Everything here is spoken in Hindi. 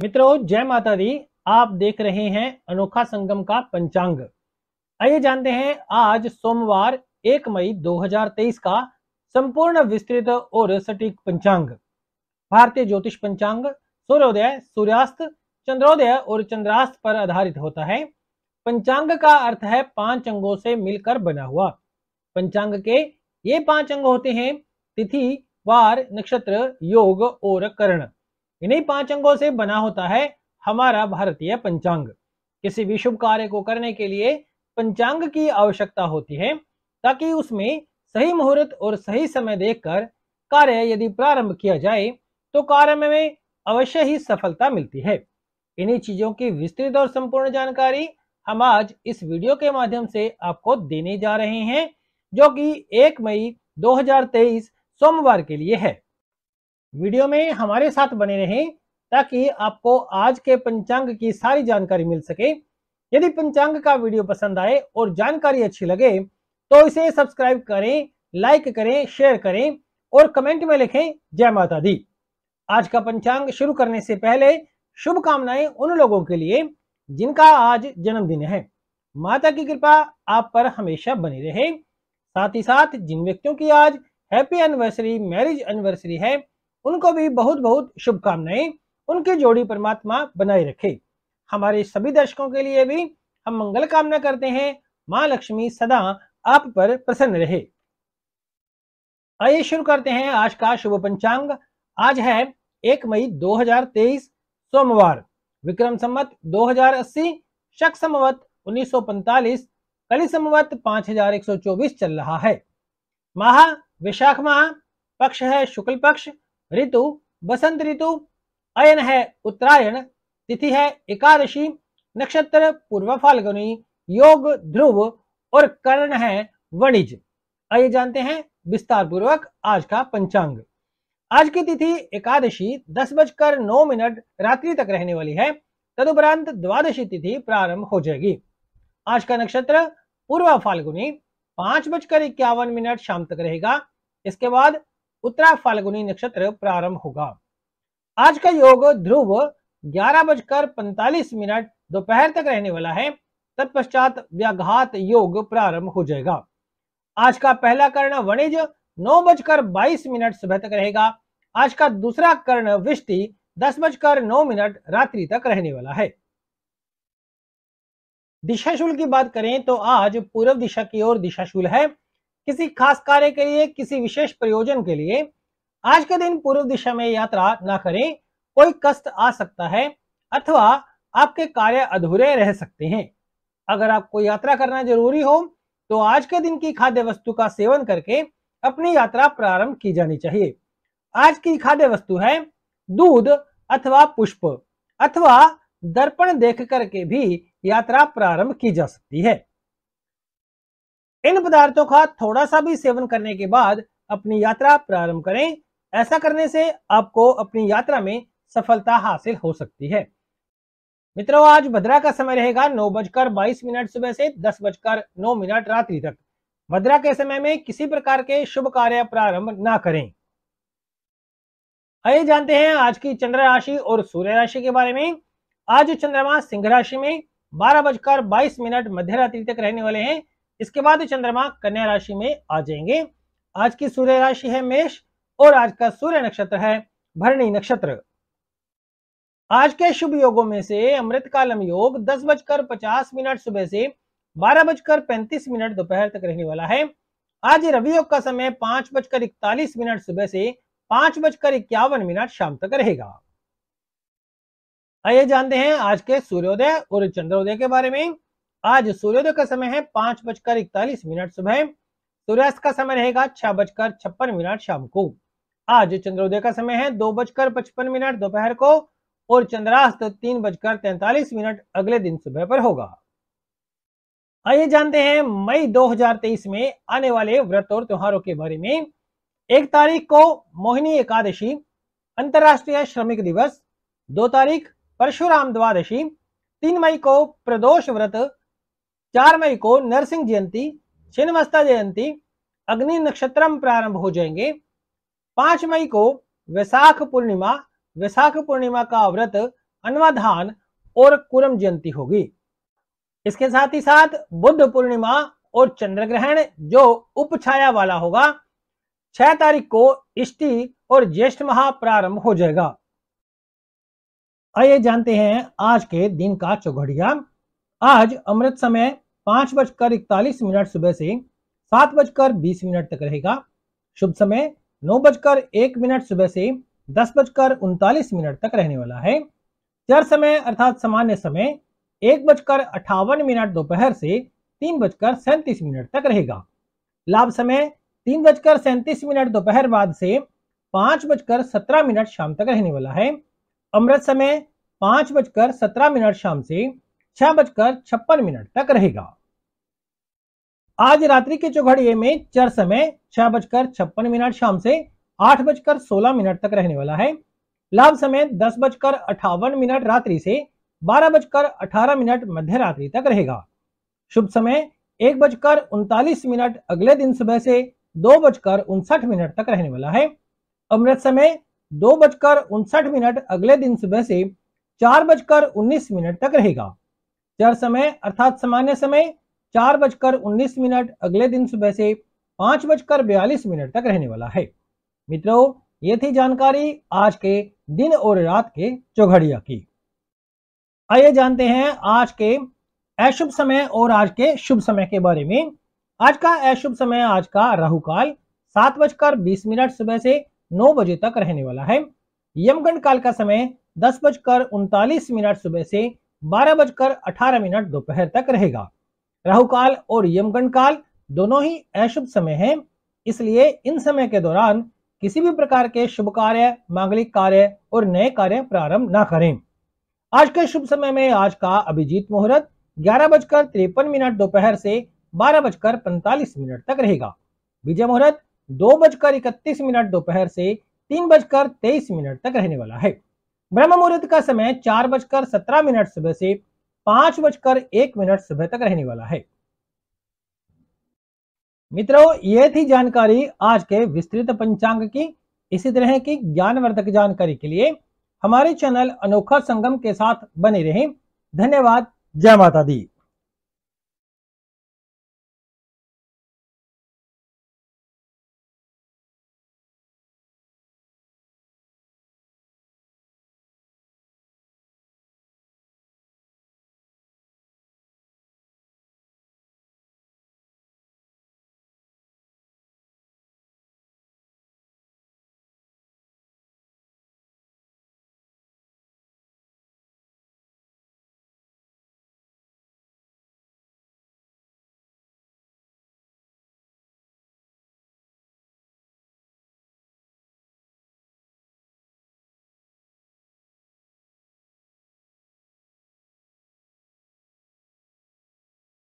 मित्रों जय माता दी आप देख रहे हैं अनोखा संगम का पंचांग आइए जानते हैं आज सोमवार 1 मई 2023 का संपूर्ण विस्तृत और सटीक पंचांग भारतीय ज्योतिष पंचांग सूर्योदय सूर्यास्त चंद्रोदय और चंद्रास्त पर आधारित होता है पंचांग का अर्थ है पांच अंगों से मिलकर बना हुआ पंचांग के ये पांच अंग होते हैं तिथि वार नक्षत्र योग और कर्ण इन्हीं पांच अंगों से बना होता है हमारा भारतीय पंचांग किसी भी शुभ कार्य को करने के लिए पंचांग की आवश्यकता होती है ताकि उसमें सही मुहूर्त और सही समय देखकर कार्य यदि प्रारंभ किया जाए तो कार्य में अवश्य ही सफलता मिलती है इन्हीं चीजों की विस्तृत और संपूर्ण जानकारी हम आज इस वीडियो के माध्यम से आपको देने जा रहे हैं जो कि 1 मई 2023 सोमवार के लिए है वीडियो में हमारे साथ बने रहें ताकि आपको आज के पंचांग की सारी जानकारी मिल सके यदि पंचांग का वीडियो पसंद आए और जानकारी अच्छी लगे तो इसे सब्सक्राइब करें लाइक करें शेयर करें और कमेंट में लिखें जय माता दी आज का पंचांग शुरू करने से पहले शुभकामनाएं उन लोगों के लिए जिनका आज जन्मदिन है माता की कृपा आप पर हमेशा बनी रहे साथ ही साथ जिन व्यक्तियों की आज हैप्पी एनिवर्सरी मैरिज एनिवर्सरी है उनको भी बहुत बहुत शुभकामनाएं उनकी जोड़ी परमात्मा बनाए रखे हमारे सभी दर्शकों के लिए भी हम मंगल कामना करते हैं माँ लक्ष्मी सदा आप पर प्रसन्न रहे आइए शुरू करते हैं आज का शुभ पंचांग आज है एक मई 2023 सोमवार विक्रम संवत 2080 शक संवत 1945 कली संवत 5124 चल रहा है माह विशाख माह पक्ष है शुक्ल पक्ष ऋतु बसंत ऋतु अयन है उत्तरायण तिथि है एकादशी नक्षत्र पूर्व फाल्गुनी योग ध्रुव और कर्ण है वणिज आइए जानते हैं विस्तार पूर्वक आज का पंचांग आज की तिथि एकादशी दस बजकर नौ मिनट रात्रि तक रहने वाली है तदुपरांत द्वादशी तिथि प्रारंभ हो जाएगी आज का नक्षत्र पूर्व फाल्गुनी पांच बजकर इक्यावन मिनट शाम तक रहेगा इसके बाद उत्तरा फाल्गुनी नक्षत्र प्रारंभ होगा आज का योग ध्रुव ग्यारह बजकर पैंतालीस मिनट दोपहर तक रहने वाला है तत्पश्चात व्याघात योग प्रारंभ हो जाएगा आज का पहला कर्ण वणिज नौ बजकर बाईस मिनट सुबह तक रहेगा आज का दूसरा कर्ण विष्टि दस बजकर नौ मिनट रात्रि तक रहने वाला है दिशाशूल की बात करें तो आज पूर्व दिशा की ओर दिशाशूल है किसी खास कार्य के लिए किसी विशेष प्रयोजन के लिए आज के दिन पूर्व दिशा में यात्रा न करें कोई कष्ट आ सकता है अथवा आपके कार्य अधूरे रह सकते हैं अगर आपको यात्रा करना जरूरी हो तो आज के दिन की खाद्य वस्तु का सेवन करके अपनी यात्रा प्रारंभ की जानी चाहिए आज की खाद्य वस्तु है दूध अथवा पुष्प अथवा दर्पण देख करके भी यात्रा प्रारंभ की जा सकती है इन पदार्थों का थोड़ा सा भी सेवन करने के बाद अपनी यात्रा प्रारंभ करें ऐसा करने से आपको अपनी यात्रा में सफलता हासिल हो सकती है मित्रों आज भद्रा का समय रहेगा नौ बजकर बाईस मिनट सुबह से दस बजकर नौ मिनट रात्रि तक भद्रा के समय में किसी प्रकार के शुभ कार्य प्रारंभ ना करें आइए जानते हैं आज की चंद्र राशि और सूर्य राशि के बारे में आज चंद्रमा सिंह राशि में बारह बजकर बाईस मिनट मध्य रात्रि तक रहने वाले हैं इसके बाद चंद्रमा कन्या राशि में आ जाएंगे आज की सूर्य राशि है मेष और आज का सूर्य नक्षत्र है भरणी नक्षत्र आज के शुभ योगों में से अमृत कालम योग दस बजकर पचास मिनट सुबह से बारह बजकर पैंतीस मिनट दोपहर तक रहने वाला है आज रवि योग का समय पांच बजकर इकतालीस मिनट सुबह से पांच बजकर इक्यावन मिनट शाम तक रहेगा आइए जानते हैं आज के सूर्योदय और चंद्रोदय के बारे में आज सूर्योदय का समय है पांच बजकर इकतालीस मिनट सुबह सूर्यास्त का समय रहेगा छह बजकर छप्पन मिनट शाम को आज चंद्रोदय का समय है दो बजकर पचपन मिनट दोपहर को और चंद्रास्त तीन बजकर तैतालीस मिनट अगले दिन सुबह पर होगा आइए जानते हैं मई 2023 में आने वाले व्रत और त्योहारों के बारे में एक तारीख को मोहिनी एकादशी अंतर्राष्ट्रीय श्रमिक दिवस दो तारीख परशुराम द्वादशी तीन मई को प्रदोष व्रत चार मई को नरसिंह जयंती छिन्नमस्ता जयंती अग्नि नक्षत्रम प्रारंभ हो जाएंगे पांच मई को वैशाख पूर्णिमा वैशाख पूर्णिमा का व्रत अन्वाधान और कुरम जयंती होगी इसके साथ ही साथ बुद्ध पूर्णिमा और चंद्र ग्रहण जो उपछाया वाला होगा छह तारीख को इष्टि और ज्येष्ठ महा प्रारंभ हो जाएगा आइए जानते हैं आज के दिन का चौघड़िया आज अमृत समय पांच बजकर इकतालीस मिनट सुबह से सात बजकर बीस मिनट तक रहेगा शुभ समय नौ बजकर एक मिनट सुबह से दस बजकर उनतालीस मिनट तक रहने वाला है चर समय अर्थात सामान्य समय एक बजकर अठावन मिनट दोपहर से तीन बजकर सैंतीस मिनट तक रहेगा लाभ समय तीन बजकर सैंतीस मिनट दोपहर बाद से पांच बजकर सत्रह मिनट शाम तक रहने वाला है अमृत समय पांच बजकर सत्रह मिनट शाम से छह बजकर छप्पन मिनट तक रहेगा आज रात्रि के चौघड़िए में चर समय छह बजकर छप्पन मिनट शाम से आठ बजकर सोलह मिनट तक रहने वाला है लाभ समय दस बजकर अठावन मिनट रात्रि से बारह बजकर अठारह मिनट मध्य रात्रि तक रहेगा शुभ समय एक बजकर उनतालीस मिनट अगले दिन सुबह से दो बजकर उनसठ मिनट तक रहने वाला है अमृत समय दो बजकर उनसठ मिनट अगले दिन सुबह से चार बजकर उन्नीस मिनट तक रहेगा चर समय अर्थात सामान्य समय चार बजकर उन्नीस मिनट अगले दिन सुबह से पांच बजकर बयालीस मिनट तक रहने वाला है मित्रों ये थी जानकारी आज के दिन और रात के चौघड़िया की आइए जानते हैं आज के अशुभ समय और आज के शुभ समय के बारे में आज का अशुभ समय आज का राहुकाल सात बजकर बीस मिनट सुबह से नौ बजे तक रहने वाला है यमगंड काल का समय दस बजकर उनतालीस मिनट सुबह से बारह बजकर अठारह मिनट दोपहर तक रहेगा राहु काल और यमगण काल दोनों ही अशुभ समय हैं इसलिए इन समय के दौरान किसी भी प्रकार के शुभ कार्य मांगलिक कार्य और नए कार्य प्रारंभ ना करें आज के शुभ समय में आज का अभिजीत मुहूर्त ग्यारह बजकर तिरपन मिनट दोपहर से बारह बजकर पैंतालीस मिनट तक रहेगा विजय मुहूर्त दो बजकर इकतीस मिनट दोपहर से तीन बजकर तेईस मिनट तक रहने वाला है ब्रह्म मुहूर्त का समय चार बजकर सत्रह मिनट सुबह से पांच बजकर एक मिनट सुबह तक रहने वाला है मित्रों ये थी जानकारी आज के विस्तृत पंचांग की इसी तरह की ज्ञानवर्धक जानकारी के लिए हमारे चैनल अनोखा संगम के साथ बने रहें धन्यवाद जय माता दी